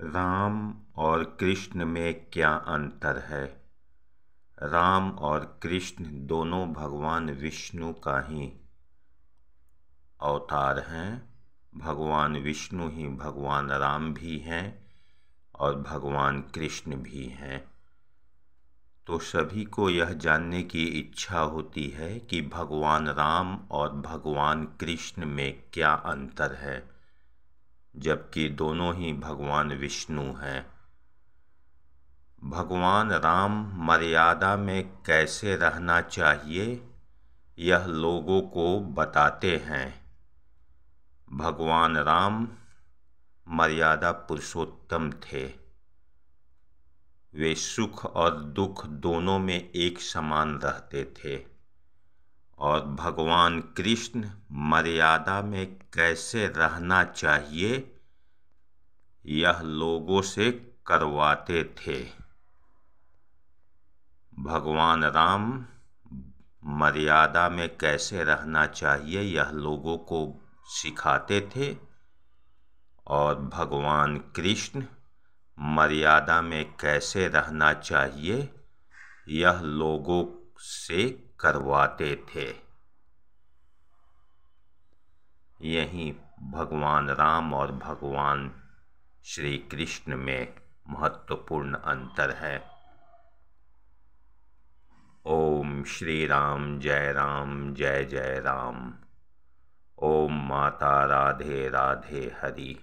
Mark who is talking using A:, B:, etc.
A: राम और कृष्ण में क्या अंतर है राम और कृष्ण दोनों भगवान विष्णु का ही अवतार हैं भगवान विष्णु ही भगवान राम भी हैं और भगवान कृष्ण भी हैं तो सभी को यह जानने की इच्छा होती है कि भगवान राम और भगवान कृष्ण में क्या अंतर है जबकि दोनों ही भगवान विष्णु हैं भगवान राम मर्यादा में कैसे रहना चाहिए यह लोगों को बताते हैं भगवान राम मर्यादा पुरुषोत्तम थे वे सुख और दुख दोनों में एक समान रहते थे और भगवान कृष्ण मर्यादा में कैसे रहना चाहिए यह लोगों से करवाते थे भगवान राम मर्यादा में कैसे रहना चाहिए यह लोगों को सिखाते थे और भगवान कृष्ण मर्यादा में कैसे रहना चाहिए यह लोगों से करवाते थे यहीं भगवान राम और भगवान श्री कृष्ण में महत्वपूर्ण अंतर है ओम श्री राम जय राम जय जय राम ओम माता राधे राधे हरि